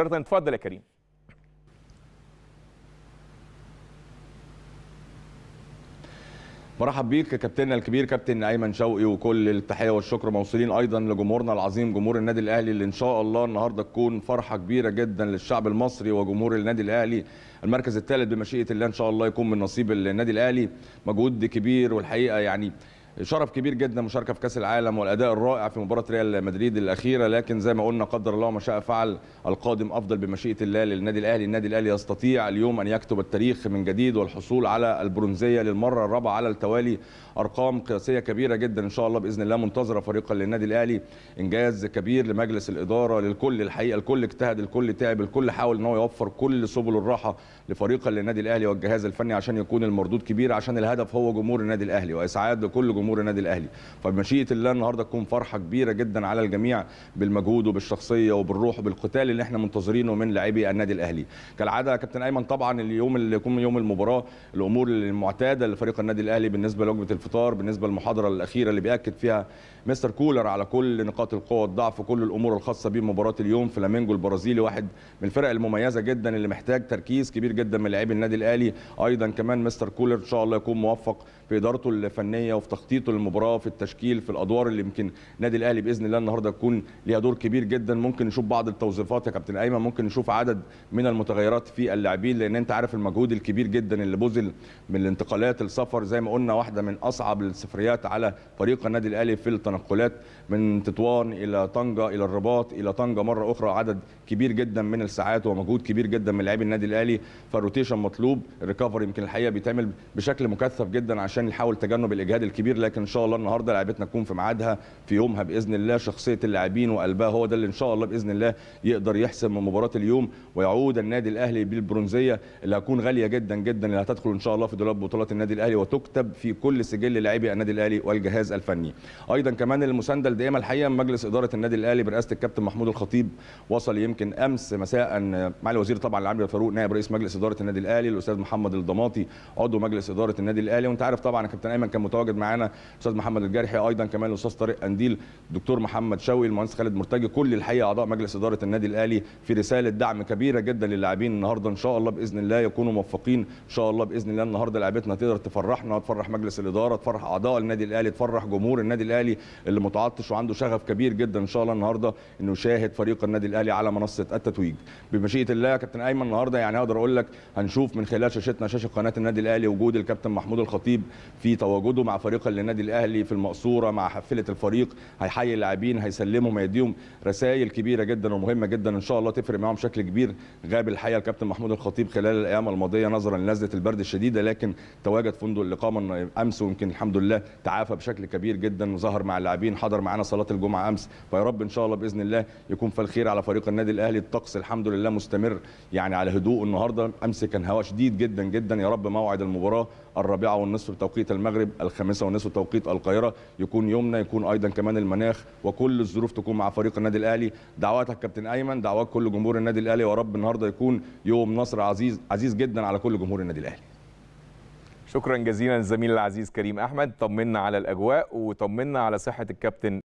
مباشره اتفضل يا كريم مرحب بيك كابتننا الكبير كابتن ايمن شوقي وكل التحيه والشكر موصولين ايضا لجمهورنا العظيم جمهور النادي الاهلي اللي ان شاء الله النهارده تكون فرحه كبيره جدا للشعب المصري وجمهور النادي الاهلي المركز الثالث بمشيئه الله ان شاء الله يكون من نصيب النادي الاهلي مجهود كبير والحقيقه يعني شرف كبير جدا مشاركه في كاس العالم والاداء الرائع في مباراه ريال مدريد الاخيره لكن زي ما قلنا قدر الله ما شاء فعل القادم افضل بمشيئه الله للنادي الاهلي النادي الاهلي يستطيع اليوم ان يكتب التاريخ من جديد والحصول على البرونزيه للمره الرابعه على التوالي ارقام قياسيه كبيره جدا ان شاء الله باذن الله منتظره فريقا للنادي الاهلي انجاز كبير لمجلس الاداره للكل الحقيقه الكل اجتهد الكل تعب الكل حاول ان هو يوفر كل سبل الراحه لفريقا للنادي الاهلي والجهاز الفني عشان يكون المردود كبير عشان الهدف هو جمهور النادي الاهلي واسعاد كل جمهور جمهور النادي الاهلي فبمشيئه الله النهارده تكون فرحه كبيره جدا على الجميع بالمجهود وبالشخصيه وبالروح وبالقتال اللي احنا منتظرينه من لاعبي النادي الاهلي كالعاده كابتن ايمن طبعا اليوم اللي يكون يوم المباراه الامور المعتاده لفريق النادي الاهلي بالنسبه لوجبه الفطار بالنسبه للمحاضره الاخيره اللي بياكد فيها مستر كولر على كل نقاط القوه والضعف وكل الامور الخاصه بمباراه اليوم فلامينجو البرازيلي واحد من الفرق المميزه جدا اللي محتاج تركيز كبير جدا من لاعبي النادي الاهلي ايضا كمان مستر كولر ان شاء الله يكون موفق في ادارته الفنيه وفي تخطيطه للمباراه في التشكيل في الادوار اللي يمكن النادي الاهلي باذن الله النهارده يكون ليها دور كبير جدا ممكن نشوف بعض التوظيفات يا كابتن ايمن ممكن نشوف عدد من المتغيرات في اللاعبين لان انت عارف المجهود الكبير جدا اللي بذل من الانتقالات السفر زي ما قلنا واحده من اصعب السفريات على فريق النادي الاهلي في التنقل تنقلات من تطوان الى طنجه الى الرباط الى طنجه مره اخرى عدد كبير جدا من الساعات ومجهود كبير جدا من لاعبي النادي الاهلي فالروتيشن مطلوب الريكفري يمكن الحقيقه بيتعمل بشكل مكثف جدا عشان يحاول تجنب الاجهاد الكبير لكن ان شاء الله النهارده لعبتنا تكون في ميعادها في يومها باذن الله شخصيه اللاعبين وقلبها هو ده اللي ان شاء الله باذن الله يقدر يحسم مباراه اليوم ويعود النادي الاهلي بالبرونزيه اللي هتكون غاليه جدا جدا اللي هتدخل ان شاء الله في دولاب بطولات النادي الاهلي وتكتب في كل سجل لاعبي النادي الاهلي والجهاز الفني ايضا كمان المسانده الدائمه الحقيقه من مجلس اداره النادي الاهلي برئاسه الكابتن محمود الخطيب وصل يمكن امس مساء مع الوزير طبعا العام فاروق نائب رئيس مجلس اداره النادي الاهلي الاستاذ محمد الضماطي عضو مجلس اداره النادي الاهلي وانت عارف طبعا كابتن ايمن كان متواجد معانا الاستاذ محمد الجرحي ايضا كمان الاستاذ طارق قنديل الدكتور محمد شوقي المهندس خالد مرتجي كل الحقيقه اعضاء مجلس اداره النادي الاهلي في رساله دعم كبيره جدا للاعبين النهارده ان شاء الله باذن الله يكونوا موفقين ان شاء الله باذن الله النهارده لعبتنا تقدر تفرحنا تفرح مجلس الاداره تفرح اعضاء النادي الاهلي تفرح جمهور النادي الاهلي اللي متعطش وعنده شغف كبير جدا ان شاء الله النهارده انه يشاهد فريق النادي الاهلي على منصه التتويج بمشيئه الله يا كابتن ايمن النهارده يعني اقدر اقول لك هنشوف من خلال شاشتنا شاشه قناه النادي الاهلي وجود الكابتن محمود الخطيب في تواجده مع فريق النادي الاهلي في المقصوره مع حفله الفريق هيحيي اللاعبين هيسلمهم هيديهم رسائل كبيره جدا ومهمه جدا ان شاء الله تفرق معاهم بشكل كبير غاب الحقيقه الكابتن محمود الخطيب خلال الايام الماضيه نظرا لنزله البرد الشديده لكن تواجد فندق الاقامه امس ويمكن الحمد لله تعافى بشكل كبير جدا وظهر مع مع اللاعبين حضر معانا صلاه الجمعه امس فيا رب ان شاء الله باذن الله يكون في الخير على فريق النادي الاهلي الطقس الحمد لله مستمر يعني على هدوء النهارده امس كان هواء شديد جدا جدا يا رب موعد المباراه الرابعه والنصف بتوقيت المغرب الخامسه والنصف بتوقيت القاهره يكون يومنا يكون ايضا كمان المناخ وكل الظروف تكون مع فريق النادي الاهلي دعواتك كابتن ايمن دعوات كل جمهور النادي الاهلي ويا رب النهارده يكون يوم نصر عزيز عزيز جدا على كل جمهور النادي الاهلي شكرا جزيلا الزميل العزيز كريم احمد طمنا على الاجواء وطمنا على صحه الكابتن